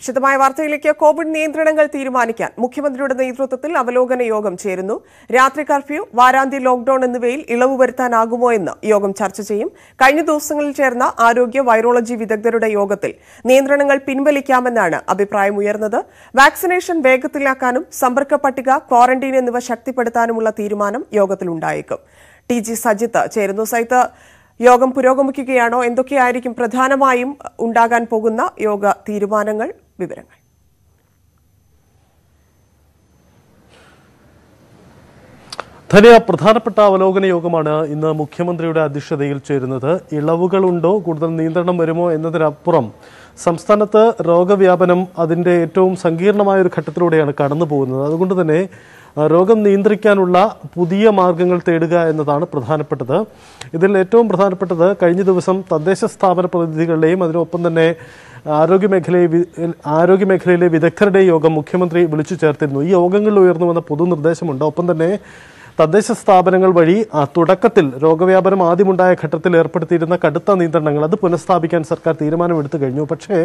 വിശദമായ വാർത്തയിലേക്ക് കോവിഡ് നിയന്ത്രണങ്ങൾ തീരുമാനിക്കാൻ മുഖ്യമന്ത്രിയുടെ നേതൃത്വത്തിൽ അവലോകന യോഗം ചേരുന്നു രാത്രി കർഫ്യൂ വാരാന്ത്യ ലോക്ഡൌൺ എന്നിവയിൽ ഇളവ് വരുത്താനാകുമോ എന്ന് യോഗം ചർച്ച ചെയ്യും കഴിഞ്ഞ ദിവസങ്ങളിൽ ചേർന്ന ആരോഗ്യ വൈറോളജി വിദഗ്ധരുടെ യോഗത്തിൽ നിയന്ത്രണങ്ങൾ പിൻവലിക്കാമെന്നാണ് അഭിപ്രായമുയർന്നത് വാക്സിനേഷൻ വേഗത്തിലാക്കാനും സമ്പർക്ക പട്ടിക ക്വാറന്റീൻ എന്നിവ ശക്തിപ്പെടുത്താനുമുള്ള തീരുമാനം യോഗത്തിലുണ്ടായേക്കും ടി ജി സജിത്ത് ചേരുന്നു സജിത്ത് യോഗം പുരോഗമിക്കുകയാണോ എന്തൊക്കെയായിരിക്കും പ്രധാനമായും ഉണ്ടാകാൻ പോകുന്ന യോഗ തീരുമാനങ്ങൾ വിവരങ്ങൾ ധനിയ പ്രധാനപ്പെട്ട അവലോകന യോഗമാണ് ഇന്ന് മുഖ്യമന്ത്രിയുടെ അധ്യക്ഷതയിൽ ചേരുന്നത് ഇളവുകളുണ്ടോ കൂടുതൽ നിയന്ത്രണം വരുമോ എന്നതിനപ്പുറം സംസ്ഥാനത്ത് രോഗവ്യാപനം അതിൻ്റെ ഏറ്റവും സങ്കീർണമായ ഒരു ഘട്ടത്തിലൂടെയാണ് കടന്നു പോകുന്നത് അതുകൊണ്ട് തന്നെ രോഗം നിയന്ത്രിക്കാനുള്ള പുതിയ മാർഗങ്ങൾ തേടുക എന്നതാണ് പ്രധാനപ്പെട്ടത് ഇതിൽ ഏറ്റവും പ്രധാനപ്പെട്ടത് കഴിഞ്ഞ ദിവസം തദ്ദേശ സ്ഥാപന പ്രതിനിധികളുടെയും അതിനൊപ്പം തന്നെ ആരോഗ്യമേഖലയെ ആരോഗ്യമേഖലയിലെ വിദഗ്ധരുടെ യോഗം മുഖ്യമന്ത്രി വിളിച്ചു ചേർത്തിരുന്നു ഈ യോഗങ്ങളിൽ ഉയർന്നു വന്ന പൊതുനിർദ്ദേശമുണ്ട് നിർദ്ദേശമുണ്ട് ഒപ്പം തന്നെ തദ്ദേശ സ്ഥാപനങ്ങൾ വഴി തുടക്കത്തിൽ രോഗവ്യാപനം ആദ്യമുണ്ടായ ഘട്ടത്തിൽ ഏർപ്പെടുത്തിയിരുന്ന കടുത്ത നിയന്ത്രണങ്ങൾ അത് പുനഃസ്ഥാപിക്കാൻ സർക്കാർ തീരുമാനമെടുത്തു കഴിഞ്ഞു പക്ഷേ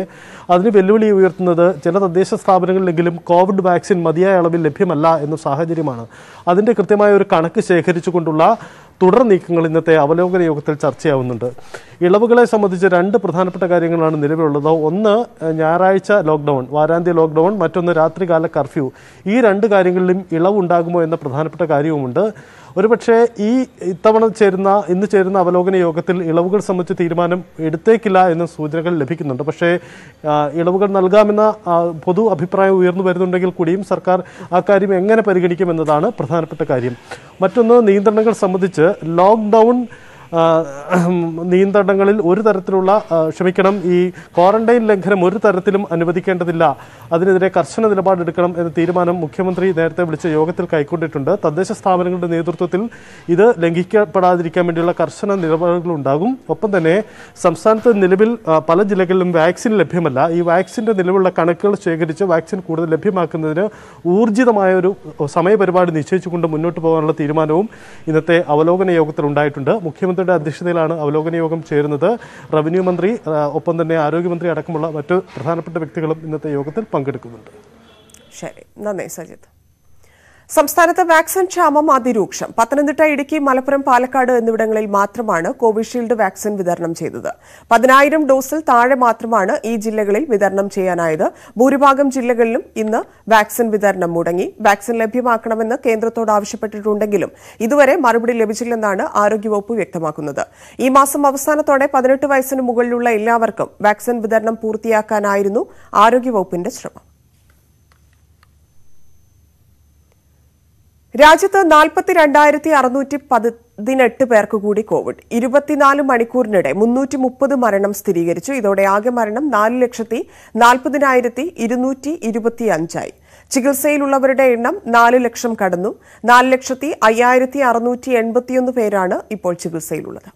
അതിന് വെല്ലുവിളി ഉയർത്തുന്നത് ചില തദ്ദേശ സ്ഥാപനങ്ങളിലെങ്കിലും കോവിഡ് വാക്സിൻ മതിയായ അളവിൽ ലഭ്യമല്ല എന്ന സാഹചര്യമാണ് അതിൻ്റെ കൃത്യമായ ഒരു കണക്ക് ശേഖരിച്ചുകൊണ്ടുള്ള തുടർ നീക്കങ്ങൾ ഇന്നത്തെ അവലോകന യോഗത്തിൽ ചർച്ചയാവുന്നുണ്ട് ഇളവുകളെ സംബന്ധിച്ച് രണ്ട് പ്രധാനപ്പെട്ട കാര്യങ്ങളാണ് നിലവിലുള്ളത് ഒന്ന് ഞായറാഴ്ച ലോക്ക്ഡൗൺ വാരാന്ത്യ ലോക്ക്ഡൗൺ മറ്റൊന്ന് രാത്രികാല കർഫ്യൂ ഈ രണ്ട് കാര്യങ്ങളിലും ഇളവുണ്ടാകുമോ എന്ന പ്രധാനപ്പെട്ട കാര്യവുമുണ്ട് ഒരുപക്ഷേ ഈ ഇത്തവണ ചേരുന്ന ഇന്ന് ചേരുന്ന അവലോകന യോഗത്തിൽ ഇളവുകൾ സംബന്ധിച്ച് തീരുമാനം എടുത്തേക്കില്ല എന്ന സൂചനകൾ ലഭിക്കുന്നുണ്ട് പക്ഷേ ഇളവുകൾ നൽകാമെന്ന പൊതു അഭിപ്രായം ഉയർന്നു വരുന്നുണ്ടെങ്കിൽ കൂടിയും സർക്കാർ ആ കാര്യം എങ്ങനെ പരിഗണിക്കുമെന്നതാണ് പ്രധാനപ്പെട്ട കാര്യം മറ്റൊന്ന് നിയന്ത്രണങ്ങൾ സംബന്ധിച്ച് ലോക്ക്ഡൗൺ നിയന്ത്രണങ്ങളിൽ ഒരു തരത്തിലുള്ള ക്ഷമിക്കണം ഈ ക്വാറന്റൈൻ ലംഘനം ഒരു തരത്തിലും അനുവദിക്കേണ്ടതില്ല അതിനെതിരെ കർശന നിലപാടെടുക്കണം എന്ന തീരുമാനം മുഖ്യമന്ത്രി നേരത്തെ വിളിച്ച യോഗത്തിൽ കൈക്കൊണ്ടിട്ടുണ്ട് തദ്ദേശ സ്ഥാപനങ്ങളുടെ നേതൃത്വത്തിൽ ഇത് ലംഘിക്കപ്പെടാതിരിക്കാൻ വേണ്ടിയുള്ള കർശന നിലപാടുകളുണ്ടാകും ഒപ്പം തന്നെ സംസ്ഥാനത്ത് നിലവിൽ പല ജില്ലകളിലും വാക്സിൻ ലഭ്യമല്ല ഈ വാക്സിൻ്റെ നിലവിലുള്ള കണക്കുകൾ ശേഖരിച്ച് വാക്സിൻ കൂടുതൽ ലഭ്യമാക്കുന്നതിന് ഊർജിതമായ ഒരു സമയപരിപാടി നിശ്ചയിച്ചുകൊണ്ട് മുന്നോട്ട് പോകാനുള്ള തീരുമാനവും ഇന്നത്തെ അവലോകന യോഗത്തിൽ ഉണ്ടായിട്ടുണ്ട് മുഖ്യമന്ത്രി കൃഷ്ണന്റെ അധ്യക്ഷതയിലാണ് അവലോകന യോഗം ചേരുന്നത് റവന്യൂ മന്ത്രി ഒപ്പം തന്നെ ആരോഗ്യമന്ത്രി അടക്കമുള്ള മറ്റു പ്രധാനപ്പെട്ട വ്യക്തികളും ഇന്നത്തെ യോഗത്തിൽ പങ്കെടുക്കുന്നുണ്ട് ശരി നന്ദി സജിത്ത് സംസ്ഥാനത്ത് വാക്സിൻ ക്ഷാമം അതിരൂക്ഷം പത്തനംതിട്ട ഇടുക്കി മലപ്പുറം പാലക്കാട് എന്നിവിടങ്ങളിൽ മാത്രമാണ് കോവിഷീൽഡ് വാക്സിൻ വിതരണം ചെയ്തത് പതിനായിരം ഡോസിൽ താഴെ മാത്രമാണ് ഈ ജില്ലകളിൽ വിതരണം ചെയ്യാനായത് ഭൂരിഭാഗം ജില്ലകളിലും ഇന്ന് വാക്സിൻ വിതരണം മുടങ്ങി വാക്സിൻ ലഭ്യമാക്കണമെന്ന് കേന്ദ്രത്തോട് ആവശ്യപ്പെട്ടിട്ടുണ്ടെങ്കിലും ഇതുവരെ മറുപടി ലഭിച്ചില്ലെന്നാണ് ആരോഗ്യവകുപ്പ് വ്യക്തമാക്കുന്നത് ഈ മാസം അവസാനത്തോടെ പതിനെട്ട് വയസ്സിന് മുകളിലുള്ള എല്ലാവർക്കും വാക്സിൻ വിതരണം പൂർത്തിയാക്കാനായിരുന്നു ആരോഗ്യവകുപ്പിന്റെ ശ്രമം രാജ്യത്ത് നാൽപ്പത്തി രണ്ടായിരത്തി അറുനൂറ്റി പതിനെട്ട് പേർക്ക് കൂടി കോവിഡ് ഇരുപത്തിനാല് മണിക്കൂറിനിടെ മുന്നൂറ്റി മുപ്പത് മരണം സ്ഥിരീകരിച്ചു ഇതോടെ ആകെ മരണം നാല് ലക്ഷത്തി നാൽപ്പതിനായിരത്തി ഇരുന്നൂറ്റി ഇരുപത്തിയഞ്ചായി ചികിത്സയിലുള്ളവരുടെ എണ്ണം നാല് ലക്ഷം കടന്നു നാല് ലക്ഷത്തി അയ്യായിരത്തി അറുനൂറ്റി എൺപത്തിയൊന്ന് പേരാണ് ഇപ്പോൾ ചികിത്സയിലുള്ളത്